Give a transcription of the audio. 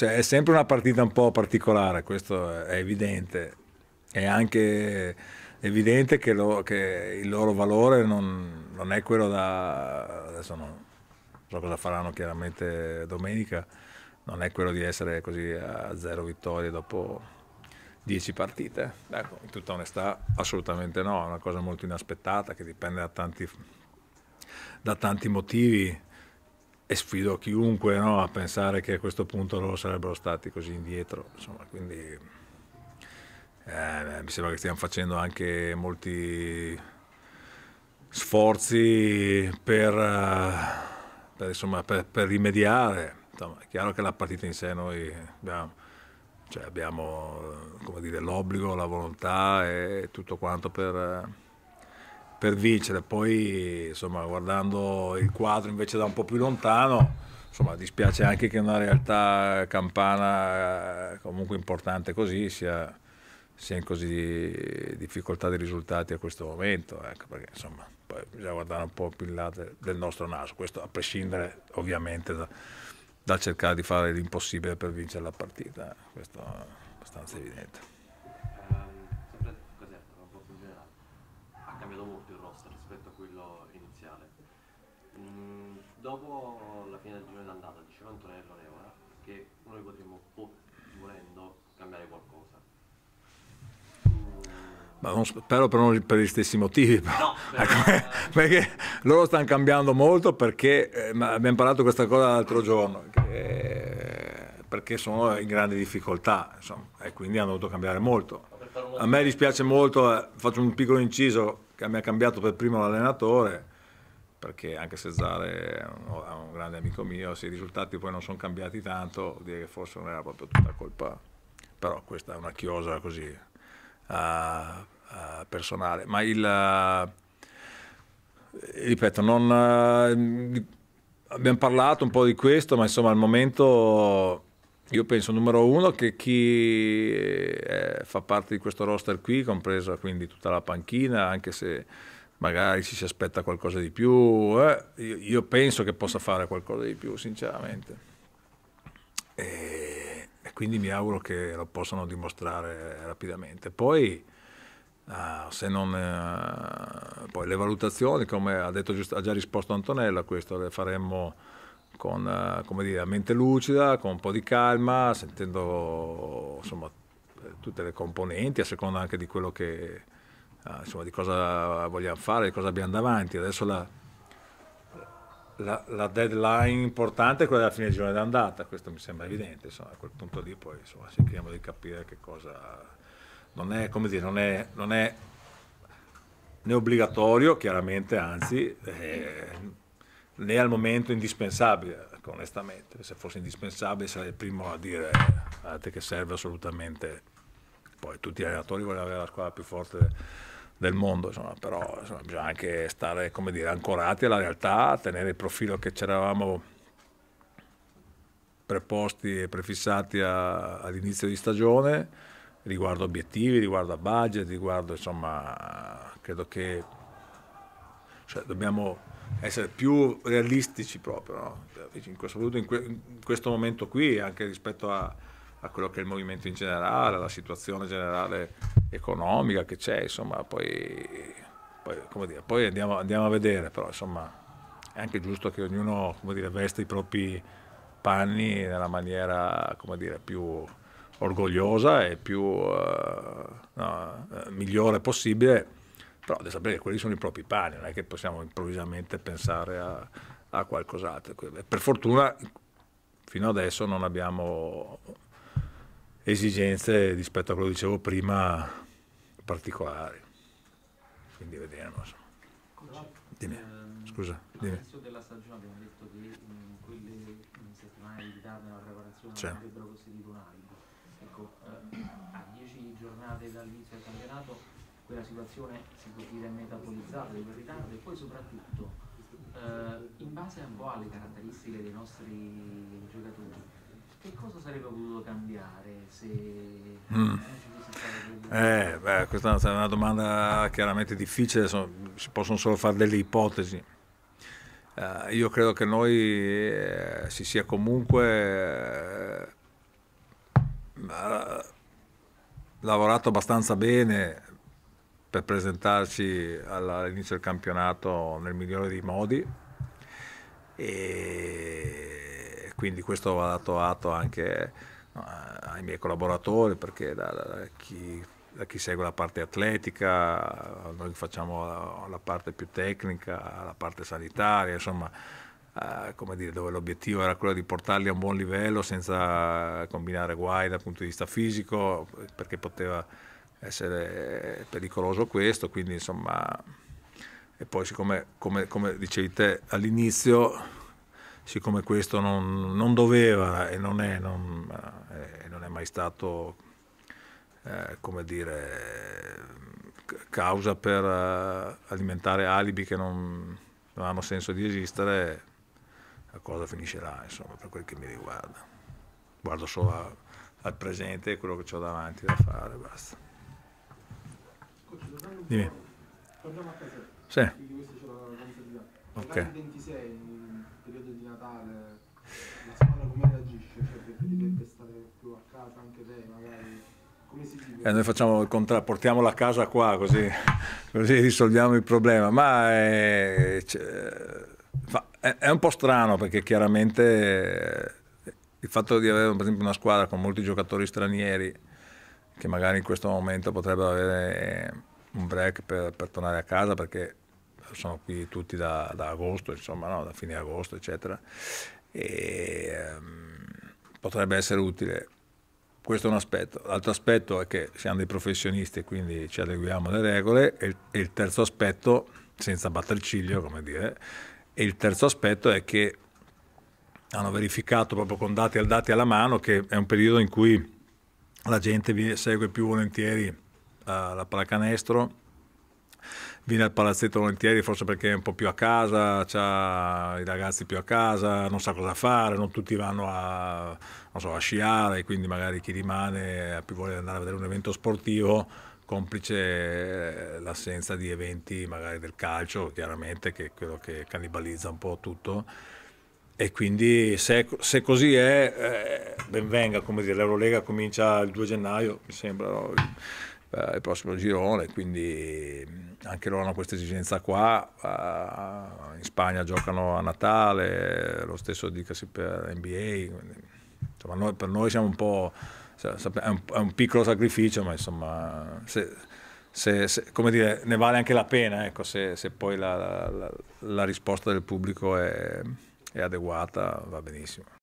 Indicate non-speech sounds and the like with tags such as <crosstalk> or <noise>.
Cioè, è sempre una partita un po' particolare, questo è evidente. È anche evidente che, lo, che il loro valore non, non, è quello da... Adesso non so cosa faranno chiaramente domenica, non è quello di essere così a zero vittorie dopo dieci partite. Ecco, in tutta onestà assolutamente no, è una cosa molto inaspettata che dipende da tanti, da tanti motivi e sfido chiunque no, a pensare che a questo punto loro sarebbero stati così indietro. Insomma, quindi eh, mi sembra che stiamo facendo anche molti sforzi per, eh, per, insomma, per, per rimediare. Insomma, è chiaro che la partita in sé noi abbiamo, cioè abbiamo dire, l'obbligo, la volontà e tutto quanto per eh, per vincere. Poi, insomma, guardando il quadro invece da un po' più lontano, insomma, dispiace anche che una realtà campana eh, comunque importante così sia, sia in così difficoltà di risultati a questo momento, ecco, perché insomma, poi bisogna guardare un po' più in là del nostro naso, questo a prescindere ovviamente da, dal cercare di fare l'impossibile per vincere la partita, eh, questo è abbastanza evidente. dopo la fine del giro d'andata diceva Antonello Leona che noi potremmo volendo boh, cambiare qualcosa mm. ma non, spero per, non, per, gli stessi motivi, No, <laughs> però... Ecco, <laughs> perché loro stanno cambiando molto perché eh, abbiamo parlato questa cosa l'altro giorno, che, perché sono in grande difficoltà insomma, e quindi hanno dovuto cambiare molto. A me dispiace molto, eh, faccio un piccolo inciso, che mi ha cambiato per primo l'allenatore, perché anche se Zare è un grande amico mio, se i risultati poi non sono cambiati tanto, direi che forse non era proprio tutta colpa, però questa è una chiosa così uh, uh, personale. Ma il, uh, ripeto, non, eh, abbiamo parlato un po' di questo, ma insomma al momento io penso numero uno che chi eh, fa parte di questo roster qui, compresa quindi tutta la panchina, anche se magari ci si aspetta qualcosa di più, eh? io, io, penso che possa fare qualcosa di più, sinceramente. E, e quindi mi auguro che lo possano dimostrare rapidamente. Poi, uh, se non, uh, poi le valutazioni, come ha, detto, ha già risposto Antonella, questo le faremo con uh, dire, a mente lucida, con un po' di calma, sentendo insomma, tutte le componenti, a seconda anche di quello che Ah, insomma, di cosa vogliamo fare, di cosa abbiamo davanti. Adesso la, la, la deadline importante è quella della fine giornata d'andata, questo mi sembra evidente, insomma, a quel punto lì poi insomma, cerchiamo di capire che cosa... Non è, come dire, non è, non è né obbligatorio, chiaramente, anzi, eh, né al momento indispensabile, onestamente. Se fosse indispensabile sarei il primo a dire guardate che serve assolutamente. Poi tutti gli allenatori vogliono avere la squadra più forte del mondo, insomma, però insomma, bisogna anche stare come dire, ancorati alla realtà, tenere il profilo che c'eravamo preposti e prefissati all'inizio di stagione riguardo obiettivi, riguardo a budget, riguardo insomma, credo che cioè, dobbiamo essere più realistici proprio, no? Cioè, in, questo, in questo momento qui anche rispetto a, a quello che è il movimento in generale, alla situazione generale economica che c'è, insomma, poi, poi, dire, poi andiamo, andiamo, a vedere, però insomma è anche giusto che ognuno dire, veste i propri panni nella maniera dire, più orgogliosa e più uh, no, eh, migliore possibile, però devi sapere che quelli sono i propri panni, non è che possiamo improvvisamente pensare a, a qualcos'altro. Per fortuna fino adesso non abbiamo esigenze rispetto a quello che dicevo prima particolari. Quindi vediamo. Insomma. Dimmi, ehm, scusa. Dimmi. della stagione detto che quelle settimane di ritardo cioè. avrebbero costituito un alibi. Ecco, eh, a 10 giornate dall'inizio del campionato quella situazione si può dire metabolizzata di ritardo e poi soprattutto eh, in base un po' alle caratteristiche dei nostri giocatori che cosa sarebbe potuto cambiare se... Mm. Eh, eh, beh, questa è una domanda chiaramente difficile, sono, si possono solo fare delle ipotesi. Eh, io credo che noi eh, si sia comunque eh, lavorato abbastanza bene per presentarci all'inizio del campionato nel migliore dei modi e quindi questo va dato atto anche ai miei collaboratori perché da, da, chi, da chi, segue la parte atletica, noi facciamo la, la, parte più tecnica, la parte sanitaria, insomma, eh, come dire, dove l'obiettivo era quello di portarli a un buon livello senza combinare guai dal punto di vista fisico, perché poteva essere pericoloso questo, quindi insomma, e poi siccome, come, come dicevi te all'inizio, siccome questo non, non doveva e non è, non, eh, non è mai stato, eh, come dire, causa per eh, alimentare alibi che non, hanno senso di esistere, la cosa finiscerà, insomma, per quel che mi riguarda. Guardo solo a, al presente e quello che ho davanti da fare, basta. Dimmi. Torniamo a casa. Sì. Ok. 26 periodo di Natale, la squadra come reagisce? Cioè, preferite stare più a casa anche lei magari? Come si vive? Eh, noi facciamo il contrario, portiamola a casa qua così, <laughs> così risolviamo il problema. Ma eh, è, cioè, è, è, un po' strano perché chiaramente eh, il fatto di avere per esempio una squadra con molti giocatori stranieri che magari in questo momento potrebbero avere un break per, per tornare a casa perché sono qui tutti da, da agosto, insomma, no? da fine agosto, eccetera, e um, potrebbe essere utile. Questo è un aspetto. L'altro aspetto è che siamo dei professionisti e quindi ci adeguiamo alle regole e, e il terzo aspetto, senza battere il ciglio, come dire, e il terzo aspetto è che hanno verificato proprio con dati, dati alla mano che è un periodo in cui la gente segue più volentieri uh, la pallacanestro viene al palazzetto volentieri, forse perché è un po' più a casa, ha i ragazzi più a casa, non sa cosa fare, non tutti vanno a, so, a sciare, quindi magari chi rimane eh, vuole andare a vedere un evento sportivo complice eh, l'assenza di eventi magari del calcio, chiaramente, che è quello che cannibalizza un po' tutto. E quindi se, se così è, eh, benvenga, come dire, l'Eurolega comincia il 2 gennaio, mi sembra. No? eh, il prossimo girone, quindi mm, anche loro hanno questa esigenza qua, eh, in Spagna giocano a Natale, lo stesso dicasi per NBA, quindi, insomma, noi, per noi siamo un po', è un, è un piccolo sacrificio, ma insomma... Se, se, se, come dire, ne vale anche la pena ecco, se, se poi la, la, la, risposta del pubblico è, è adeguata, va benissimo.